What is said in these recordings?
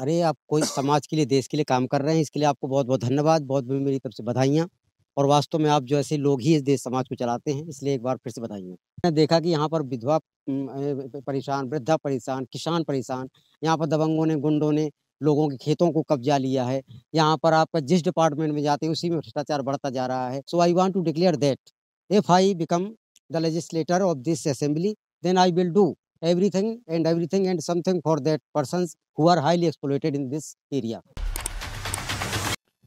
अरे आप कोई समाज के लिए देश के लिए काम कर रहे हैं इसके लिए आपको बहुत बहुत धन्यवाद बहुत बहुत मेरी तरफ से बधाइयाँ और वास्तव में आप जो ऐसे लोग ही इस देश समाज को चलाते हैं इसलिए एक बार फिर से बधाइयाँ मैंने देखा कि यहाँ पर विधवा परेशान वृद्धा परेशान किसान परेशान यहाँ पर दबंगों ने गुंडों ने लोगों के खेतों को कब्जा लिया है यहाँ पर आपका जिस डिपार्टमेंट में जाते हैं उसी में भ्रष्टाचार बढ़ता जा रहा है so I want to declare that if I become the legislator of this assembly then I will do everything and everything and something for that persons who are highly exploited in this area.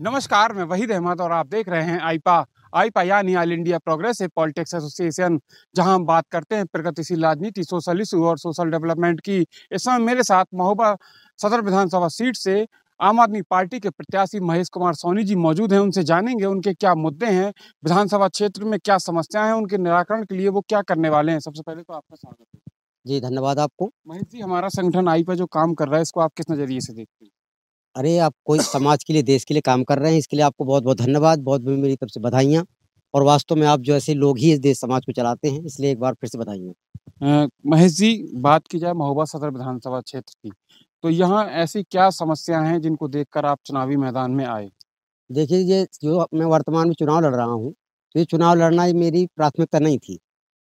नमस्कार मैं वहीद अहमद और आप देख रहे हैं आईपा आईपा यानी all India progressive politics association जहां हम बात करते हैं प्रगतिशील राजनीति सोशल इशू और सोशल डेवलपमेंट की इस समय मेरे साथ महोबा सदर विधानसभा सीट से आम आदमी पार्टी के प्रत्याशी महेश कुमार सोनी जी मौजूद हैं उनसे जानेंगे उनके क्या मुद्दे हैं विधानसभा क्षेत्र में क्या समस्याएं हैं उनके निराकरण के लिए वो क्या करने वाले हैं सबसे पहले तो आपका स्वागत है जी धन्यवाद आपको महेश जी हमारा संगठन आई पर जो काम कर रहा है इसको आप किस नज़रिए से देखते हैं अरे आप कोई समाज के लिए देश के लिए काम कर रहे हैं इसके लिए आपको बहुत बहुत धन्यवाद बहुत मेरी तरफ से बधाइयाँ और वास्तव में आप जो ऐसे लोग ही इस देश समाज को चलाते हैं इसलिए एक बार फिर से बताइए महेश जी बात की जाए महोबा सदर विधानसभा क्षेत्र की तो यहाँ ऐसी क्या समस्या हैं जिनको देखकर आप चुनावी मैदान में आए देखिए ये जो मैं वर्तमान में चुनाव लड़ रहा हूँ तो ये चुनाव लड़ना ये मेरी प्राथमिकता नहीं थी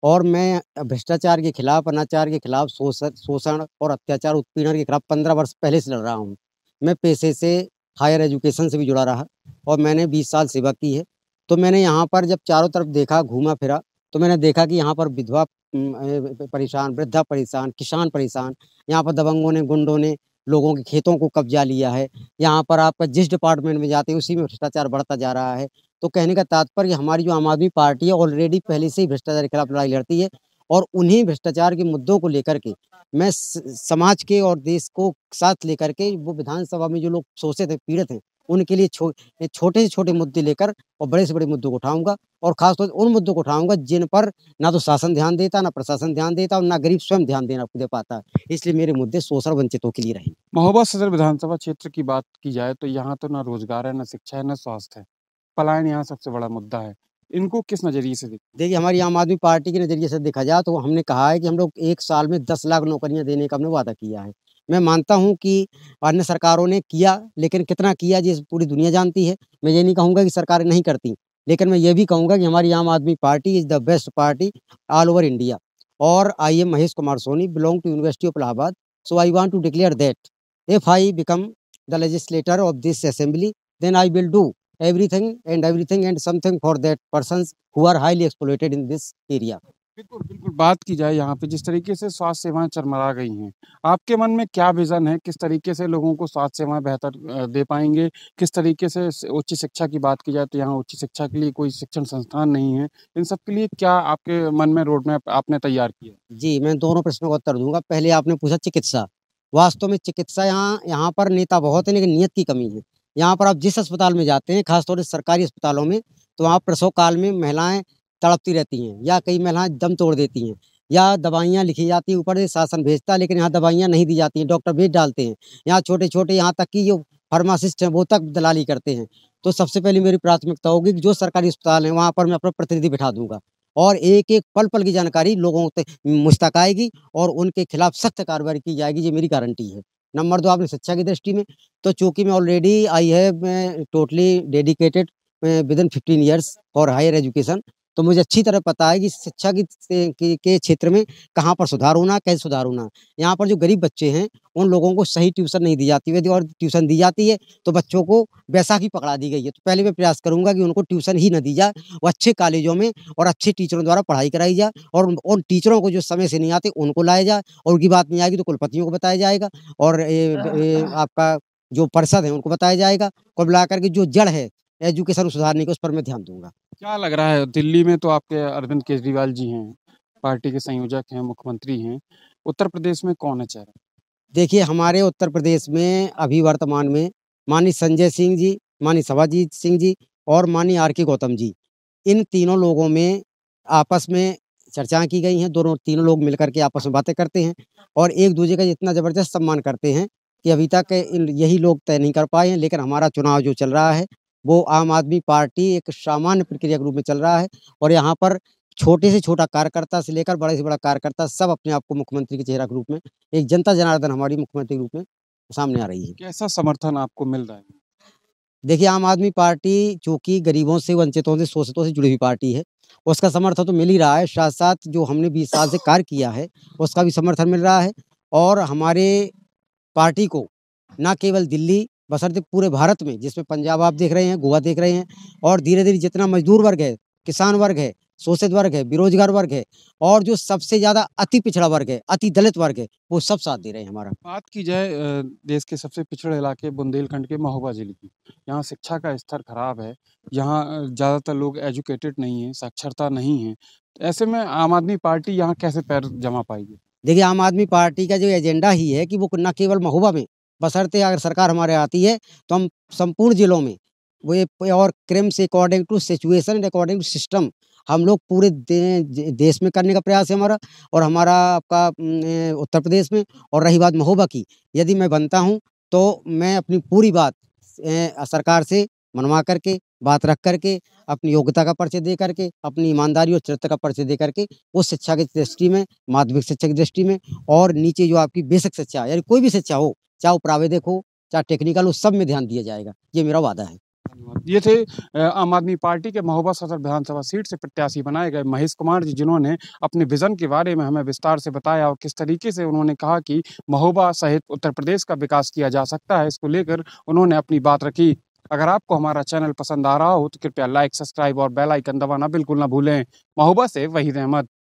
और मैं भ्रष्टाचार के खिलाफ अनाचार के खिलाफ शोषण और अत्याचार उत्पीड़न के खिलाफ पंद्रह वर्ष पहले से लड़ रहा हूँ मैं पेशे से हायर एजुकेशन से भी जुड़ा रहा और मैंने बीस साल सेवा की है तो मैंने यहाँ पर जब चारों तरफ देखा घूमा फिरा तो मैंने देखा कि यहाँ पर विधवा परेशान वृद्धा परेशान किसान परेशान यहाँ पर दबंगों ने गुंडों ने लोगों के खेतों को कब्जा लिया है यहाँ पर आपका जिस डिपार्टमेंट में जाते हैं उसी में भ्रष्टाचार बढ़ता जा रहा है तो कहने का तात्पर्य हमारी जो आम आदमी पार्टी है ऑलरेडी पहले से ही भ्रष्टाचार के खिलाफ लड़ाई लड़ती है और उन्हीं भ्रष्टाचार के मुद्दों को लेकर के मैं समाज के और देश को साथ लेकर के वो विधानसभा में जो लोग शोषित हैं पीड़ित हैं उनके लिए छो, छोटे से छोटे मुद्दे लेकर और बड़े से बड़े मुद्दों को उठाऊंगा और खासतौर तो उन मुद्दों को उठाऊंगा जिन पर ना तो शासन ध्यान देता ना प्रशासन ध्यान देता और ना गरीब स्वयं ध्यान देना दे पाता इसलिए मेरे मुद्दे शोषण वंचितों के लिए रहे महोबा सदर विधानसभा क्षेत्र की बात की जाए तो यहाँ तो ना रोजगार है ना शिक्षा है ना स्वास्थ्य है पलायन यहाँ सबसे बड़ा मुद्दा है इनको किस नज़रिए से देखिए देखिए हमारी आम आदमी पार्टी के नज़रिए से देखा जाए तो हमने कहा है कि हम लोग एक साल में दस लाख नौकरियां देने का हमने वादा किया है मैं मानता हूं कि अन्य सरकारों ने किया लेकिन कितना किया जिस पूरी दुनिया जानती है मैं ये नहीं कहूँगा कि सरकारें नहीं करती लेकिन मैं ये भी कहूँगा कि हमारी Aam Aadmi Party is the best party all over India और I am Mahesh Kumar Soni belong to university of Allahabad so I want to declare that if I become the legislator of this assembly then I will do everything and everything and something for that persons who are highly exploited in this area. बिल्कुल बिल्कुल बात की जाए यहाँ पे जिस तरीके से स्वास्थ्य सेवाएं चरमरा गई हैं आपके मन में क्या विजन है किस तरीके से लोगों को स्वास्थ्य सेवाएं बेहतर दे पाएंगे किस तरीके से उच्च शिक्षा की बात की जाए तो यहाँ उच्च शिक्षा के लिए कोई शिक्षण संस्थान नहीं है इन सब के लिए क्या आपके मन में रोड मैप आपने तैयार किया जी मैं दोनों प्रश्नों का उत्तर दूंगा पहले आपने पूछा चिकित्सा वास्तव में चिकित्सा यहाँ यहाँ पर नेता बहुत है लेकिन नियत की कमी है यहाँ पर आप जिस अस्पताल में जाते हैं खासतौर से सरकारी अस्पतालों में तो वहाँ प्रसव काल में महिलाएं तड़पती रहती हैं या कई महिलाएं दम तोड़ देती हैं या दवाइयाँ लिखी जाती हैं ऊपर से शासन भेजता है लेकिन यहाँ दवाइयाँ नहीं दी जाती हैं डॉक्टर भेज डालते हैं यहाँ छोटे छोटे यहाँ तक कि जो फार्मासिस्ट हैं वो तक दलाली करते हैं तो सबसे पहले मेरी प्राथमिकता होगी कि जो सरकारी अस्पताल हैं वहाँ पर मैं अपना प्रतिनिधि बिठा दूंगा और एक एक पल पल की जानकारी लोगों तक मुश्तक आएगी और उनके खिलाफ सख्त कार्रवाई की जाएगी ये मेरी गारंटी है नंबर दो आपने शिक्षा की दृष्टि में तो चूंकि मैं ऑलरेडी आई है totally dedicated within fifteen years for higher education तो मुझे अच्छी तरह पता है कि शिक्षा की के क्षेत्र में कहाँ पर सुधार होना कैसे सुधार होना यहाँ पर जो गरीब बच्चे हैं उन लोगों को सही ट्यूशन नहीं दी जाती है और ट्यूशन दी जाती है तो बच्चों को वैसा ही पकड़ा दी गई है तो पहले मैं प्रयास करूँगा कि उनको ट्यूशन ही न दी जाए वो अच्छे कॉलेजों में और अच्छे टीचरों द्वारा पढ़ाई कराई जाए और उन टीचरों को जो समय से नहीं आते उनको लाया जाए और उनकी बात नहीं आएगी तो कुलपतियों को बताया जाएगा और हाँ, हाँ। आपका जो परिषद है उनको बताया जाएगा कुल मिला करके जो जड़ है एजुकेशन सुधारने के उस पर मैं ध्यान दूंगा क्या लग रहा है दिल्ली में तो आपके अरविंद केजरीवाल जी हैं पार्टी के संयोजक हैं मुख्यमंत्री हैं उत्तर प्रदेश में कौन है चेहरा देखिए हमारे उत्तर प्रदेश में अभी वर्तमान में मानी संजय सिंह जी मानी सभाजीत सिंह जी और मानी आर के गौतम जी इन तीनों लोगों में आपस में चर्चाएं की गई हैं दोनों तीनों लोग मिलकर के आपस में बातें करते हैं और एक दूसरे का इतना ज़बरदस्त सम्मान करते हैं कि अभी तक यही लोग तय नहीं कर पाए हैं लेकिन हमारा चुनाव जो चल रहा है वो आम आदमी पार्टी एक सामान्य प्रक्रिया के रूप में चल रहा है और यहाँ पर छोटे से छोटा कार्यकर्ता से लेकर बड़े से बड़ा कार्यकर्ता सब अपने आप को मुख्यमंत्री के चेहरा के रूप में एक जनता जनार्दन हमारी मुख्यमंत्री के रूप में सामने आ रही है कैसा समर्थन आपको मिल रहा है देखिए आम आदमी पार्टी जो कि गरीबों से वंचितों से शोषितों से जुड़ी हुई पार्टी है उसका समर्थन तो मिल ही रहा है साथ साथ जो हमने बीस साल से कार्य किया है उसका भी समर्थन मिल रहा है और हमारे पार्टी को न केवल दिल्ली बसरते पूरे भारत में जिसमें पंजाब आप देख रहे हैं गोवा देख रहे हैं और धीरे धीरे जितना मजदूर वर्ग है किसान वर्ग है शोषित वर्ग है बेरोजगार वर्ग है और जो सबसे ज्यादा अति पिछड़ा वर्ग है अति दलित वर्ग है वो सब साथ दे रहे हैं हमारा बात की जाए देश के सबसे पिछड़े इलाके बुंदेलखंड के महोबा जिले की यहाँ शिक्षा का स्तर खराब है यहाँ ज़्यादातर लोग एजुकेटेड नहीं है साक्षरता नहीं है तो ऐसे में आम आदमी पार्टी यहाँ कैसे पैर जमा पाएगी देखिए आम आदमी पार्टी का जो एजेंडा ही है कि वो न केवल महोबा में बसरते अगर सरकार हमारे आती है तो हम संपूर्ण जिलों में वो और क्रिम से according to situation according to system हम लोग पूरे दे, देश में करने का प्रयास है हमारा और हमारा आपका उत्तर प्रदेश में और रही बात महोबा की यदि मैं बनता हूँ तो मैं अपनी पूरी बात सरकार से मनवा करके बात रख करके अपनी योग्यता का परिचय दे करके अपनी ईमानदारी और चरित्र का परिचय दे करके उस शिक्षा की दृष्टि में माध्यमिक शिक्षा की दृष्टि में और नीचे जो आपकी बेसिक शिक्षा यानी कोई भी शिक्षा हो चाहे उपरावे हो चाहे टेक्निकल हो सब में ध्यान दिया जाएगा ये मेरा वादा है ये थे आम आदमी पार्टी के महोबा सदर विधानसभा सीट से प्रत्याशी बनाए गए महेश कुमार जी जिन्होंने अपने विजन के बारे में हमें विस्तार से बताया और किस तरीके से उन्होंने कहा कि महोबा सहित उत्तर प्रदेश का विकास किया जा सकता है इसको लेकर उन्होंने अपनी बात रखी अगर आपको हमारा चैनल पसंद आ रहा हो तो कृपया लाइक सब्सक्राइब और बेलाइकन दबाना बिल्कुल ना भूलें महोबा से वहीद अहमद